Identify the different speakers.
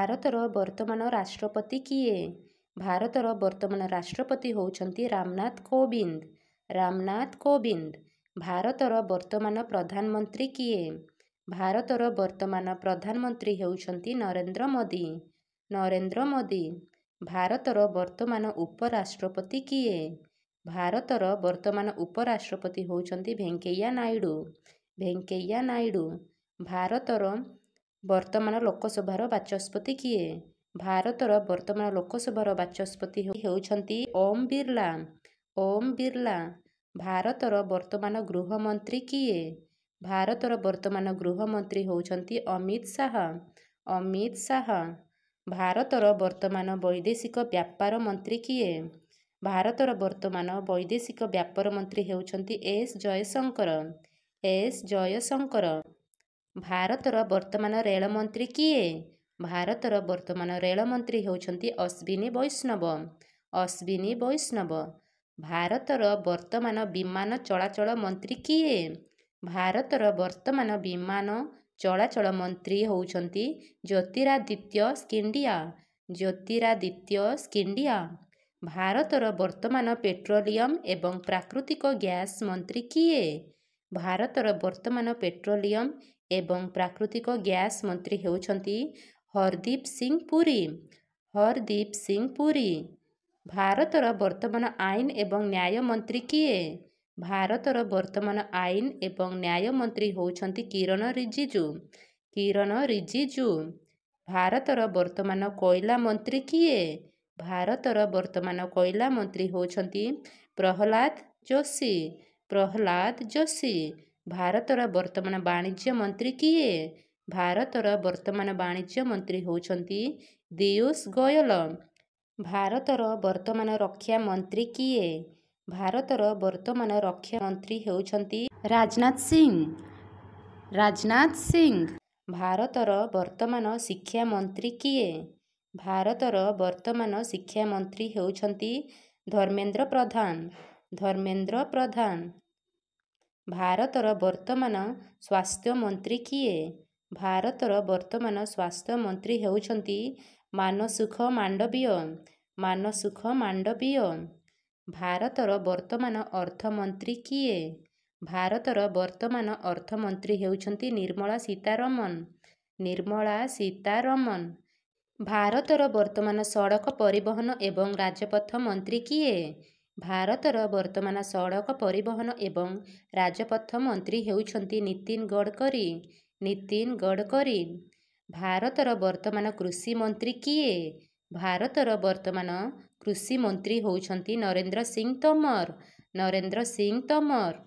Speaker 1: ଭାରତର ବର୍ତ୍ତମାନ ରାଷ୍ଟ୍ରପତି କିଏ ଭାରତର ବର୍ତ୍ତମାନ ରାଷ୍ଟ୍ରପତି ହେଉଛନ୍ତି ରାମନାଥ କୋବିନ୍ଦ ରାମନାଥ କୋବିନ୍ଦ ଭାରତର ବର୍ତ୍ତମାନ ପ୍ରଧାନମନ୍ତ୍ରୀ କିଏ ଭାରତର ବର୍ତ୍ତମାନ ପ୍ରଧାନମନ୍ତ୍ରୀ ହେଉଛନ୍ତି ନରେନ୍ଦ୍ର ମୋଦି ନରେନ୍ଦ୍ର ମୋଦି ଭାରତର ବର୍ତ୍ତମାନ ଉପରାଷ୍ଟ୍ରପତି କିଏ ଭାରତର ବର୍ତ୍ତମାନ ଉପରାଷ୍ଟ୍ରପତି ହେଉଛନ୍ତି ଭେଙ୍କେୟା ନାଇଡ଼ୁ ଭେଙ୍କେୟା ନାଇଡ଼ୁ ଭାରତର ବର୍ତ୍ତମାନ ଲୋକସଭାର ବାଚସ୍ପତି କିଏ ଭାରତର ବର୍ତ୍ତମାନ ଲୋକସଭାର ବାଚସ୍ପତି ହେଉଛନ୍ତି ଓମ୍ ବିର୍ଲା ଓମ୍ ବିର୍ଲା ଭାରତର ବର୍ତ୍ତମାନ ଗୃହମନ୍ତ୍ରୀ କିଏ ଭାରତର ବର୍ତ୍ତମାନ ଗୃହମନ୍ତ୍ରୀ ହେଉଛନ୍ତି ଅମିତ ଶାହା ଅମିତ ଶାହା ଭାରତର ବର୍ତ୍ତମାନ ବୈଦେଶିକ ବ୍ୟାପାର ମନ୍ତ୍ରୀ କିଏ ଭାରତର ବର୍ତ୍ତମାନ ବୈଦେଶିକ ବ୍ୟାପାର ମନ୍ତ୍ରୀ ହେଉଛନ୍ତି ଏସ୍ ଜୟଶଙ୍କର ଏସ୍ ଜୟଶଙ୍କର ଭାରତର ବର୍ତ୍ତମାନ ରେଳମନ୍ତ୍ରୀ କିଏ ଭାରତର ବର୍ତ୍ତମାନ ରେଳମନ୍ତ୍ରୀ ହେଉଛନ୍ତି ଅଶ୍ୱିନୀ ବୈଷ୍ଣବ ଅଶ୍ୱିନୀ ବୈଷ୍ଣବ ଭାରତର ବର୍ତ୍ତମାନ ବିମାନ ଚଳାଚଳ ମନ୍ତ୍ରୀ କିଏ ଭାରତର ବର୍ତ୍ତମାନ ବିମାନ ଚଳାଚଳ ମନ୍ତ୍ରୀ ହେଉଛନ୍ତି ଜ୍ୟୋତିରାଦିତ୍ୟ ସ୍କିଣ୍ଡିଆ ଜ୍ୟୋତିରାଦିତ୍ୟ ସ୍କିଣ୍ଡିଆ ଭାରତର ବର୍ତ୍ତମାନ ପେଟ୍ରୋଲିୟମ୍ ଏବଂ ପ୍ରାକୃତିକ ଗ୍ୟାସ୍ ମନ୍ତ୍ରୀ କିଏ ଭାରତର ବର୍ତ୍ତମାନ ପେଟ୍ରୋଲିୟମ୍ ଏବଂ ପ୍ରାକୃତିକ ଗ୍ୟାସ୍ ମନ୍ତ୍ରୀ ହେଉଛନ୍ତି ହରଦୀପ ସିଂ ପୁରୀ ହରଦୀପ ସିଂ ପୁରୀ ଭାରତର ବର୍ତ୍ତମାନ ଆଇନ ଏବଂ ନ୍ୟାୟ ମନ୍ତ୍ରୀ କିଏ ଭାରତର ବର୍ତ୍ତମାନ ଆଇନ ଏବଂ ନ୍ୟାୟ ମନ୍ତ୍ରୀ ହେଉଛନ୍ତି କିରଣ ରିଜିଜୁ କିରଣ ରିଜିଜୁ ଭାରତର ବର୍ତ୍ତମାନ କୋଇଲା ମନ୍ତ୍ରୀ କିଏ ଭାରତର ବର୍ତ୍ତମାନ କୋଇଲା ମନ୍ତ୍ରୀ ହେଉଛନ୍ତି ପ୍ରହଲାଦ ଯୋଶୀ ପ୍ରହଲାଦ ଯୋଶୀ ଭାରତର ବର୍ତ୍ତମାନ ବାଣିଜ୍ୟ ମନ୍ତ୍ରୀ କିଏ ଭାରତର ବର୍ତ୍ତମାନ ବାଣିଜ୍ୟ ମନ୍ତ୍ରୀ ହେଉଛନ୍ତି ଦିୟୁଷ ଗୋୟଲ ଭାରତର ବର୍ତ୍ତମାନ ରକ୍ଷା ମନ୍ତ୍ରୀ କିଏ ଭାରତର ବର୍ତ୍ତମାନ ରକ୍ଷା ମନ୍ତ୍ରୀ ହେଉଛନ୍ତି ରାଜନାଥ ସିଂ ରାଜନାଥ ସିଂ ଭାରତର ବର୍ତ୍ତମାନ ଶିକ୍ଷା ମନ୍ତ୍ରୀ କିଏ ଭାରତର ବର୍ତ୍ତମାନ ଶିକ୍ଷା ମନ୍ତ୍ରୀ ହେଉଛନ୍ତି ଧର୍ମେନ୍ଦ୍ର ପ୍ରଧାନ ଧର୍ମେନ୍ଦ୍ର ପ୍ରଧାନ ଭାରତର ବର୍ତ୍ତମାନ ସ୍ୱାସ୍ଥ୍ୟ ମନ୍ତ୍ରୀ କିଏ ଭାରତର ବର୍ତ୍ତମାନ ସ୍ୱାସ୍ଥ୍ୟ ମନ୍ତ୍ରୀ ହେଉଛନ୍ତି ମାନସୁଖ ମାଣ୍ଡବୀୟ ମାନସୁଖ ମାଣ୍ଡବୀୟ ଭାରତର ବର୍ତ୍ତମାନ ଅର୍ଥମନ୍ତ୍ରୀ କିଏ ଭାରତର ବର୍ତ୍ତମାନ ଅର୍ଥମନ୍ତ୍ରୀ ହେଉଛନ୍ତି ନିର୍ମଳା ସୀତାରମଣ ନିର୍ମଳା ସୀତାରମଣ ଭାରତର ବର୍ତ୍ତମାନ ସଡ଼କ ପରିବହନ ଏବଂ ରାଜପଥ ମନ୍ତ୍ରୀ କିଏ ଭାରତର ବର୍ତ୍ତମାନ ସଡ଼କ ପରିବହନ ଏବଂ ରାଜପଥ ମନ୍ତ୍ରୀ ହେଉଛନ୍ତି ନୀତିନ ଗଡ଼କରୀ ନୀତିନ ଗଡ଼କରୀ ଭାରତର ବର୍ତ୍ତମାନ କୃଷି ମନ୍ତ୍ରୀ କିଏ ଭାରତର ବର୍ତ୍ତମାନ କୃଷି ମନ୍ତ୍ରୀ ହେଉଛନ୍ତି ନରେନ୍ଦ୍ର ସିଂ ତୋମର ନରେନ୍ଦ୍ର ସିଂ ତୋମର